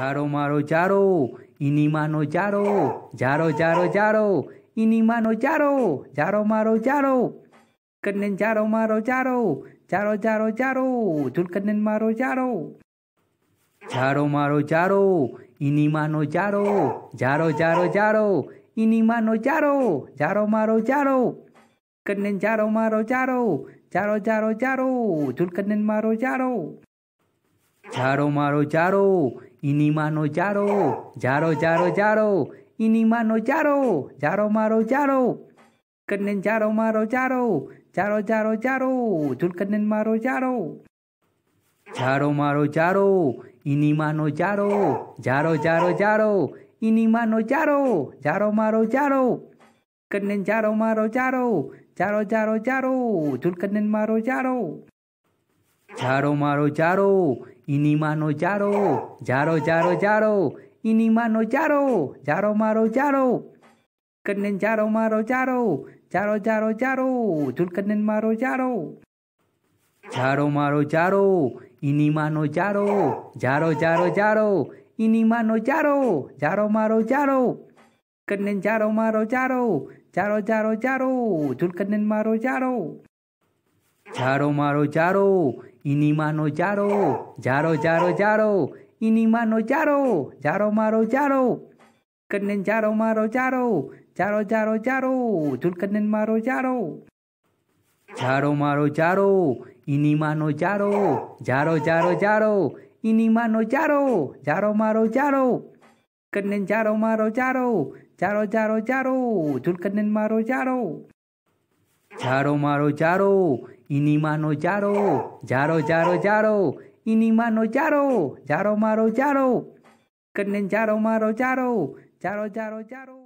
jaro maro jaro ini mano jaro jaro jaro jaro ini mano jaro jaro maro jaro kenen jaro maro jaro jaro jaro jaro Jul kenen maro jaro jaro maro jaro ini mano jaro jaro jaro jaro ini mano jaro jaro maro jaro kenen jaro maro jaro jaro jaro jaro Jul kenen maro maro jaro, jaro, maro, jaro ini mano jaro, jaro jaro jaro, ini mano jaro, jaro maro jaro, kenen jaro maro jaro, jaro jaro jaro, jul kenen maro jaro, jaro maro jaro, ini mano jaro, jaro jaro jaro, ini mano jaro, jaro maro jaro, kenen jaro maro jaro, jaro jaro jaro, jul kenen maro jaro jaro maro jaro ini mano jaro jaro jaro jaro ini mano jaro jaro maro jaro kenen jaro maro jaro jaro jaro jaro jul kenen maro jaro jaro maro jaro ini mano jaro jaro jaro jaro ini mano jaro jaro maro jaro kenen jaro maro jaro jaro jaro jaro jul kenen maro jaro jaro maro jaro, jaro, maro, jaro ini mano jaro, jaro jaro jaro, ini mano jaro, jaro maro jaro, kenen jaro maro jaro, jaro jaro jaro, jul kenen maro jaro, jaro maro jaro, ini mano jaro, jaro jaro jaro, ini mano jaro, jaro maro jaro, kenen jaro maro jaro, jaro jaro jaro, jul kenen maro jaro, jaro maro jaro, ini mano jaro, jaro jaro jaro, ini mano jaro, jaro maro jaro, kenen jaro maro jaro, jaro jaro jaro.